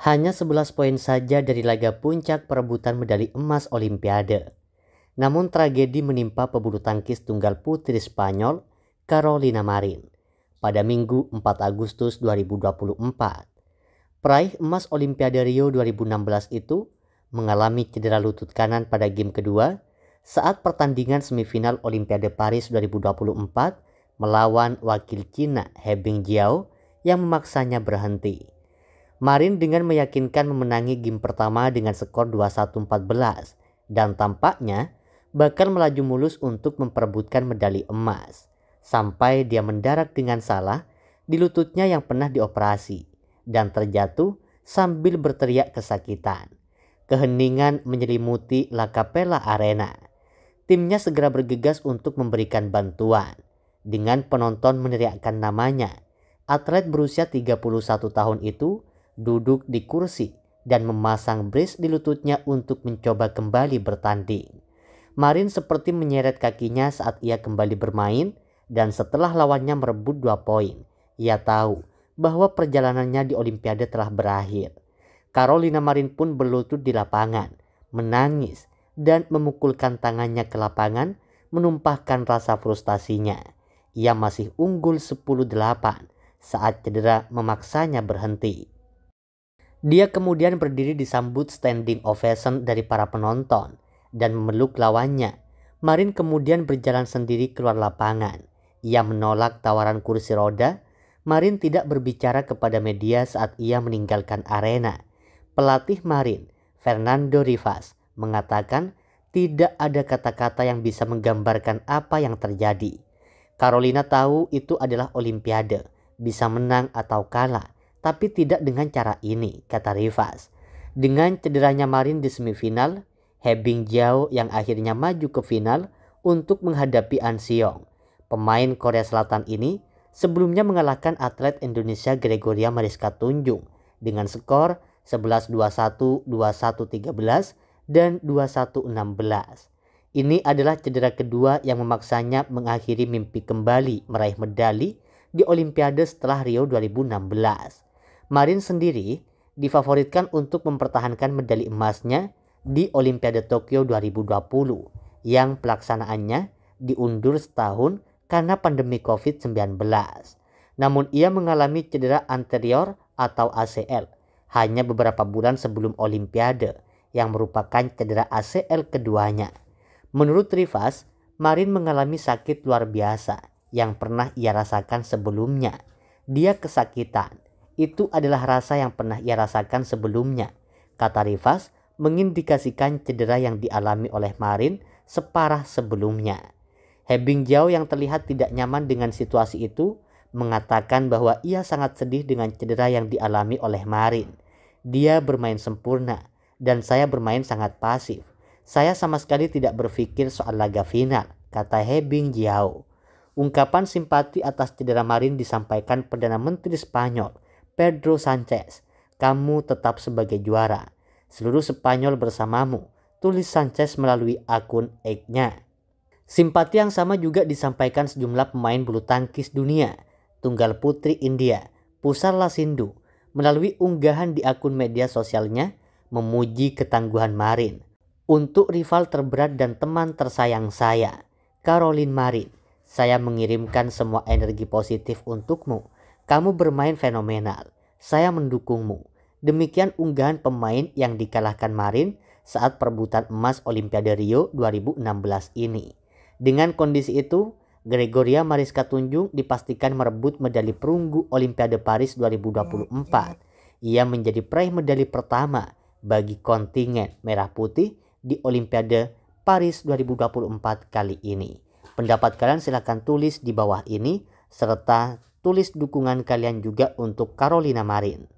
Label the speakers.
Speaker 1: Hanya 11 poin saja dari laga puncak perebutan medali emas Olimpiade. Namun tragedi menimpa pebulu tangkis tunggal putri Spanyol Carolina Marin pada Minggu 4 Agustus 2024. Peraih emas Olimpiade Rio 2016 itu mengalami cedera lutut kanan pada game kedua saat pertandingan semifinal Olimpiade Paris 2024 melawan wakil Cina Hebing Jiao yang memaksanya berhenti. Marin dengan meyakinkan memenangi game pertama dengan skor 21-14 dan tampaknya bakal melaju mulus untuk memperebutkan medali emas sampai dia mendarat dengan salah di lututnya yang pernah dioperasi dan terjatuh sambil berteriak kesakitan. Keheningan menyelimuti La Capella Arena. Timnya segera bergegas untuk memberikan bantuan dengan penonton meneriakkan namanya. Atlet berusia 31 tahun itu duduk di kursi dan memasang brace di lututnya untuk mencoba kembali bertanding. Marin seperti menyeret kakinya saat ia kembali bermain dan setelah lawannya merebut dua poin. Ia tahu bahwa perjalanannya di Olimpiade telah berakhir. Carolina Marin pun berlutut di lapangan, menangis dan memukulkan tangannya ke lapangan menumpahkan rasa frustasinya. Ia masih unggul 10-8 saat cedera memaksanya berhenti. Dia kemudian berdiri disambut standing ovation dari para penonton dan memeluk lawannya. Marin kemudian berjalan sendiri keluar lapangan. Ia menolak tawaran kursi roda. Marin tidak berbicara kepada media saat ia meninggalkan arena. Pelatih Marin, Fernando Rivas, mengatakan tidak ada kata-kata yang bisa menggambarkan apa yang terjadi. Carolina tahu itu adalah olimpiade, bisa menang atau kalah tapi tidak dengan cara ini, kata Rivas. Dengan cederanya Marin di semifinal, Hebing Jiao yang akhirnya maju ke final untuk menghadapi An Siong. Pemain Korea Selatan ini sebelumnya mengalahkan atlet Indonesia Gregoria Mariska Tunjung dengan skor 11-21, 21-13, dan 21-16. Ini adalah cedera kedua yang memaksanya mengakhiri mimpi kembali meraih medali di Olimpiade setelah Rio 2016. Marin sendiri difavoritkan untuk mempertahankan medali emasnya di Olimpiade Tokyo 2020 yang pelaksanaannya diundur setahun karena pandemi COVID-19. Namun ia mengalami cedera anterior atau ACL hanya beberapa bulan sebelum Olimpiade yang merupakan cedera ACL keduanya. Menurut Rivas, Marin mengalami sakit luar biasa yang pernah ia rasakan sebelumnya. Dia kesakitan itu adalah rasa yang pernah ia rasakan sebelumnya. Kata Rivas mengindikasikan cedera yang dialami oleh Marin separah sebelumnya. Hebing Jiao yang terlihat tidak nyaman dengan situasi itu mengatakan bahwa ia sangat sedih dengan cedera yang dialami oleh Marin. Dia bermain sempurna dan saya bermain sangat pasif. Saya sama sekali tidak berpikir soal laga final, kata Hebing Jiao. Ungkapan simpati atas cedera Marin disampaikan Perdana Menteri Spanyol Pedro Sanchez, kamu tetap sebagai juara. Seluruh Spanyol bersamamu, tulis Sanchez melalui akun X-nya. Simpati yang sama juga disampaikan sejumlah pemain bulu tangkis dunia, tunggal putri India, Pusar Lasindu, melalui unggahan di akun media sosialnya memuji ketangguhan Marin. Untuk rival terberat dan teman tersayang saya, Caroline Marin, saya mengirimkan semua energi positif untukmu kamu bermain fenomenal. Saya mendukungmu. Demikian unggahan pemain yang dikalahkan Marin saat perebutan emas Olimpiade Rio 2016 ini. Dengan kondisi itu, Gregoria Mariska Tunjung dipastikan merebut medali perunggu Olimpiade Paris 2024. Ia menjadi peraih medali pertama bagi kontingen merah putih di Olimpiade Paris 2024 kali ini. Pendapat kalian silahkan tulis di bawah ini serta Tulis dukungan kalian juga untuk Carolina Marin.